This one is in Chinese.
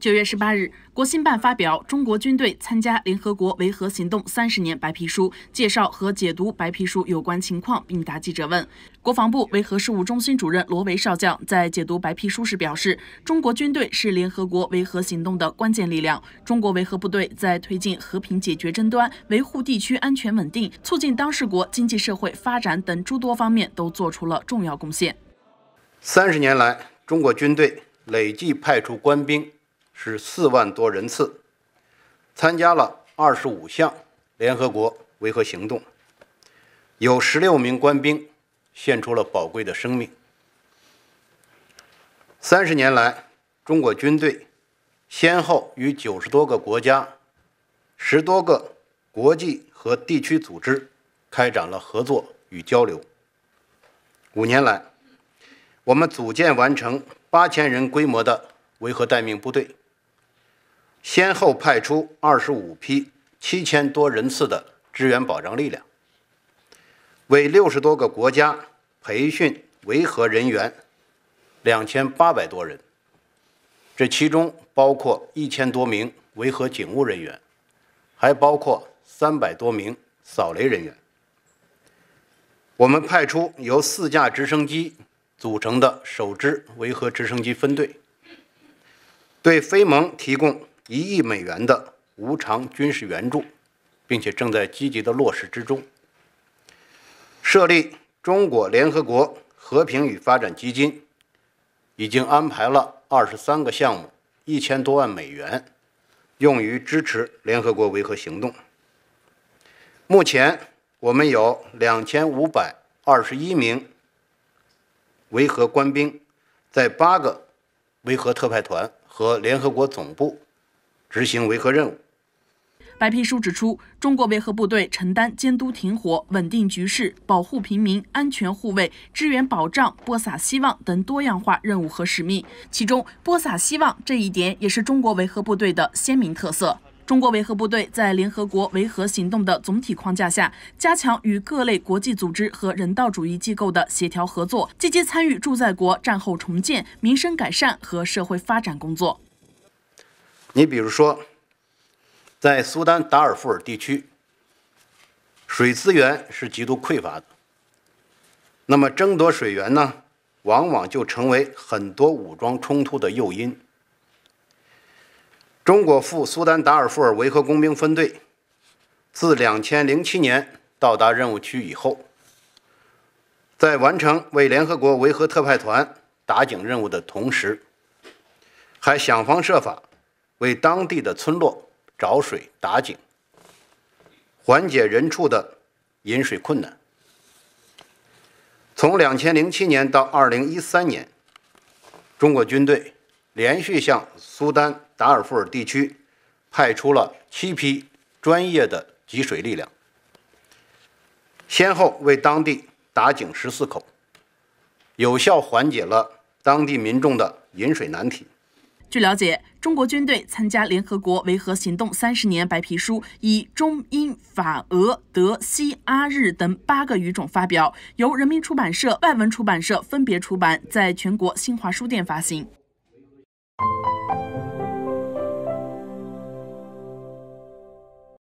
九月十八日，国新办发表《中国军队参加联合国维和行动三十年白皮书》，介绍和解读白皮书有关情况，并答记者问。国防部维和事务中心主任罗维少将在解读白皮书时表示：“中国军队是联合国维和行动的关键力量。中国维和部队在推进和平解决争端、维护地区安全稳定、促进当事国经济社会发展等诸多方面都做出了重要贡献。三十年来，中国军队累计派出官兵。”是四万多人次参加了二十五项联合国维和行动，有十六名官兵献出了宝贵的生命。三十年来，中国军队先后与九十多个国家、十多个国际和地区组织开展了合作与交流。五年来，我们组建完成八千人规模的维和待命部队。先后派出二十五批七千多人次的支援保障力量，为六十多个国家培训维和人员两千八百多人，这其中包括一千多名维和警务人员，还包括三百多名扫雷人员。我们派出由四架直升机组成的首支维和直升机分队，对非盟提供。一亿美元的无偿军事援助，并且正在积极的落实之中。设立中国联合国和平与发展基金，已经安排了二十三个项目，一千多万美元，用于支持联合国维和行动。目前，我们有两千五百二十一名维和官兵，在八个维和特派团和联合国总部。执行维和任务。白皮书指出，中国维和部队承担监督停火、稳定局势、保护平民、安全护卫、支援保障、播撒希望等多样化任务和使命。其中，播撒希望这一点也是中国维和部队的鲜明特色。中国维和部队在联合国维和行动的总体框架下，加强与各类国际组织和人道主义机构的协调合作，积极参与驻在国战后重建、民生改善和社会发展工作。你比如说，在苏丹达尔富尔地区，水资源是极度匮乏的。那么争夺水源呢，往往就成为很多武装冲突的诱因。中国赴苏丹达尔富尔维和工兵分队，自两千零七年到达任务区以后，在完成为联合国维和特派团打井任务的同时，还想方设法。为当地的村落找水打井，缓解人畜的饮水困难。从两千零七年到二零一三年，中国军队连续向苏丹达尔富尔地区派出了七批专业的集水力量，先后为当地打井十四口，有效缓解了当地民众的饮水难题。据了解，中国军队参加联合国维和行动三十年白皮书以中英法俄德西阿日等八个语种发表，由人民出版社、外文出版社分别出版，在全国新华书店发行。